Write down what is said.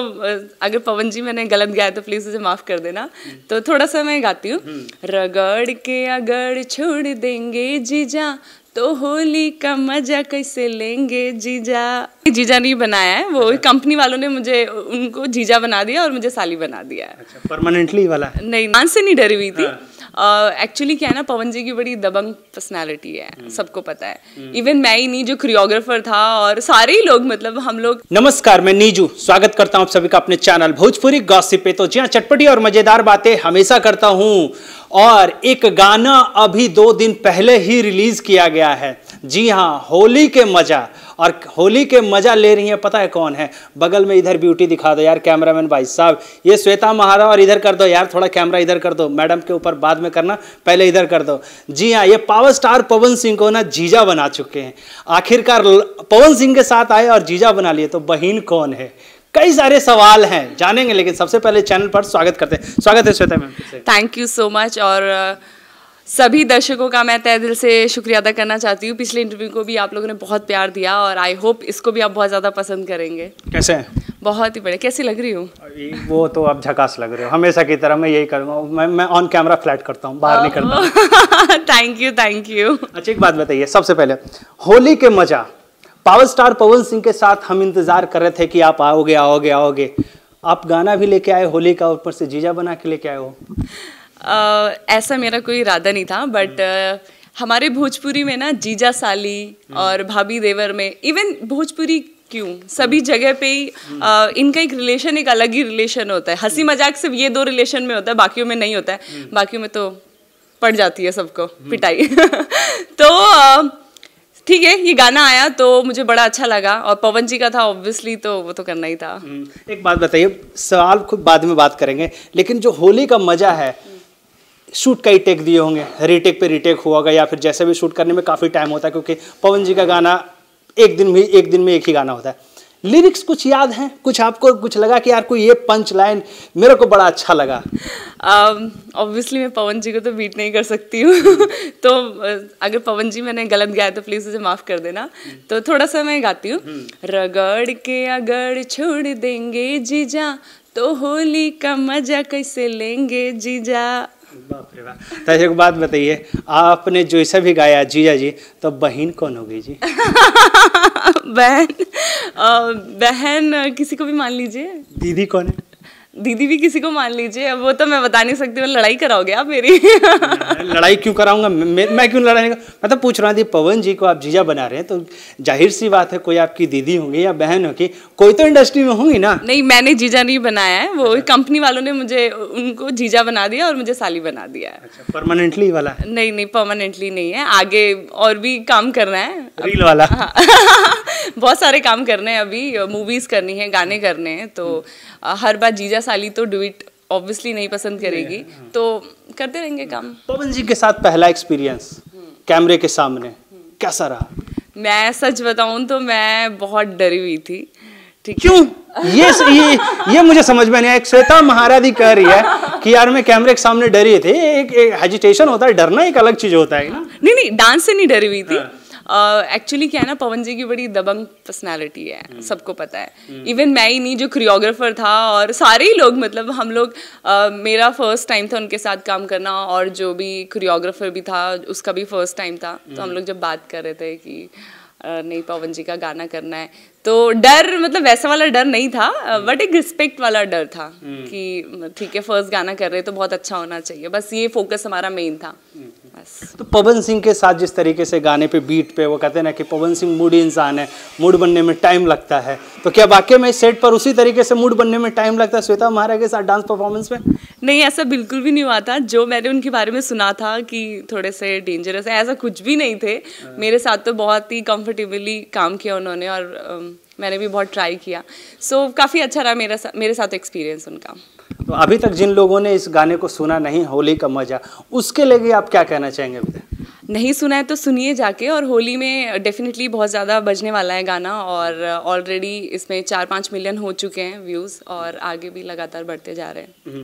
तो अगर पवन जी मैंने गलत गाया तो प्लीज़ मुझे माफ़ कर देना तो थोड़ा सा मैं गाती हूँ हम्म। रगड़ के अगर छोड़ देंगे जीजा तो होली का मजा कैसे लेंगे जीजा जीजा नहीं बनाया है वो कंपनी अच्छा। वालों ने मुझे उनको जीजा बना दिया और मुझे साली बना दिया अच्छा, परमानेंटली वाला नहीं मान से नहीं डरी हुई थी हाँ। एक्चुअली uh, क्या है ना पवन जी की बड़ी दबंग पर्सनैलिटी है हम्म। सबको पता है इवन हम्म। मैं ही नहीं जो क्रियोग्राफर था और सारे ही लोग मतलब हम लोग नमस्कार मैं नीजू स्वागत करता हूँ आप सभी का अपने चैनल भोजपुरी गॉसिप पे तो जी हाँ, चटपटी और मजेदार बातें हमेशा करता हूँ और एक गाना अभी दो दिन पहले ही रिलीज किया गया है जी हाँ होली के मजा और होली के मज़ा ले रही है पता है कौन है बगल में इधर ब्यूटी दिखा दो यार कैमरामैन भाई साहब ये श्वेता महारा और इधर कर दो यार थोड़ा कैमरा इधर कर दो मैडम के ऊपर बाद में करना पहले इधर कर दो जी हाँ ये पावर स्टार पवन सिंह को ना जीजा बना चुके हैं आखिरकार पवन सिंह के साथ आए और जीजा बना लिए तो बहन कौन है कई सारे सवाल हैं जानेंगे लेकिन सबसे पहले चैनल पर स्वागत करते हैं स्वागत है Shweta ma'am thank you so much और uh... सभी दर्शकों का मैं तय दिल से शुक्रिया अदा करना चाहती हूँ पिछले इंटरव्यू को भी आप लोगों ने बहुत प्यार दिया और आई होप इसको भी आप बहुत ज़्यादा पसंद करेंगे कैसे हैं बहुत ही बढ़िया कैसी लग रही हूँ वो तो आप झकास लग रहे हो हमेशा की तरह मैं यही करूँगा मैं मैं ऑन कैमरा फ्लैट करता हूँ बाहर करता थैंक यू थैंक यू अच्छा एक बात बताइए सबसे पहले होली के मजा पावर स्टार पवन सिंह के साथ हम इंतजार कर रहे थे कि आप आओगे आओगे आओगे आप गाना भी लेके आए होली का ऊपर से जीजा बना के लेके आए हो ऐसा मेरा कोई इरादा नहीं था बट हम्म। हमारे भोजपुरी में ना जीजा साली हम्म। और भाभी देवर में इवन भोजपुरी क्यों सभी हम्म। जगह पे ही आ, इनका एक रिलेशन एक अलग ही रिलेशन होता है हंसी मजाक सिर्फ ये दो रिलेशन में होता है बाकियों में नहीं होता है बाकियों में तो पड़ जाती है सबको पिटाई तो ठीक है ये गाना आया तो मुझे बड़ा अच्छा लगा और पवन जी का था ऑब्वियसली तो वो तो करना ही था एक बात बताइए सवाल खुद बाद में बात करेंगे लेकिन जो होली का मजा है शूट का ही टेक दिए होंगे रीटेक पे रीटेक होगा या फिर जैसे भी शूट करने में काफ़ी टाइम होता है क्योंकि पवन जी का गाना एक दिन भी एक दिन में एक ही गाना होता है लिरिक्स कुछ याद हैं कुछ आपको कुछ लगा कि यार कोई ये पंच लाइन मेरे को बड़ा अच्छा लगा ऑब्वियसली um, मैं पवन जी को तो बीट नहीं कर सकती हूँ तो uh, अगर पवन जी मैंने गलत गाया तो प्लीज़ उसे माफ़ कर देना तो थोड़ा सा मैं गाती हूँ हम्म। रगड़ के अगर छोड़ देंगे जीजा तो होली का मजा कैसे लेंगे जीजा बाप रे तो एक बात बताइए आपने जो ऐसा भी गाया जीजा जी तो बहन कौन होगी जी बहन बहन किसी को भी मान लीजिए दीदी कौन है दीदी भी किसी को मान लीजिए अब वो तो मैं बता नहीं सकती मैं लड़ाई कराओगे आप मेरी लड़ाई क्यों कराऊंगा मैं, मैं क्यों लड़ाई का मैं तो पूछ रहा हूँ पवन जी को आप जीजा बना रहे हैं तो जाहिर सी बात है कोई आपकी दीदी होंगी या बहन होगी कोई तो इंडस्ट्री में होंगी ना नहीं मैंने जीजा नहीं बनाया है वो अच्छा। कंपनी वालों ने मुझे उनको जीजा बना दिया और मुझे साली बना दिया है परमानेंटली अच्छा, वाला नहीं नहीं परमानेंटली नहीं है आगे और भी काम करना है रील वाला हाँ। बहुत सारे काम करने हैं अभी मूवीज करनी है गाने करने हैं तो हम्म। हर बार जीजा भैया साली तो डू इट ऑब्वियसली नहीं पसंद करेगी हाँ। तो करते रहेंगे काम पवन जी के साथ पहला एक्सपीरियंस कैमरे के सामने कैसा रहा मैं सच बताऊं तो मैं बहुत डरी हुई थी ठीक क्यों ये ये ये मुझे समझ में नहीं आया श्वेता महाराधी कह रही है कि यार मैं कैमरे के सामने डरी थी एक, एक हेजिटेशन होता है डरना एक अलग चीज होता है ना नहीं नहीं डांस से नहीं डरी हुई थी हाँ। एक्चुअली uh, क्या है ना पवन जी की बड़ी दबंग पर्सनैलिटी है hmm. सबको पता है इवन hmm. मैं ही नहीं जो क्रियोग्राफर था और सारे ही लोग मतलब हम लोग uh, मेरा फर्स्ट टाइम था उनके साथ काम करना और जो भी क्रियोग्राफर भी था उसका भी फर्स्ट टाइम था तो हम hmm. लोग जब बात कर रहे थे कि uh, नहीं पवन जी का गाना करना है तो डर मतलब वैसा वाला डर नहीं था बट एक रिस्पेक्ट वाला डर था कि ठीक है फर्स्ट गाना कर रहे तो बहुत अच्छा होना चाहिए बस ये फोकस हमारा मेन था बस तो पवन सिंह के साथ जिस तरीके से गाने पे बीट पे वो कहते हैं ना कि पवन सिंह मूड इंसान है मूड बनने में टाइम लगता है तो क्या वाकई में सेट पर उसी तरीके से मूड बनने में टाइम लगता है श्वेता महाराज के साथ डांस परफॉर्मेंस में नहीं ऐसा बिल्कुल भी नहीं हुआ था जो मैंने उनके बारे में सुना था कि थोड़े से डेंजरस है ऐसा कुछ भी नहीं थे हाँ। मेरे साथ तो बहुत ही कंफर्टेबली काम किया उन्होंने और आ, मैंने भी बहुत ट्राई किया सो so, काफ़ी अच्छा रहा मेरा सा, मेरे साथ एक्सपीरियंस उनका तो अभी तक जिन लोगों ने इस गाने को सुना नहीं होली का मज़ा उसके लिए आप क्या कहना चाहेंगे अभी नहीं सुना है तो सुनिए जाके और होली में डेफिनेटली बहुत ज़्यादा बजने वाला है गाना और ऑलरेडी इसमें चार पाँच मिलियन हो चुके हैं व्यूज़ और आगे भी लगातार बढ़ते जा रहे हैं हम्म।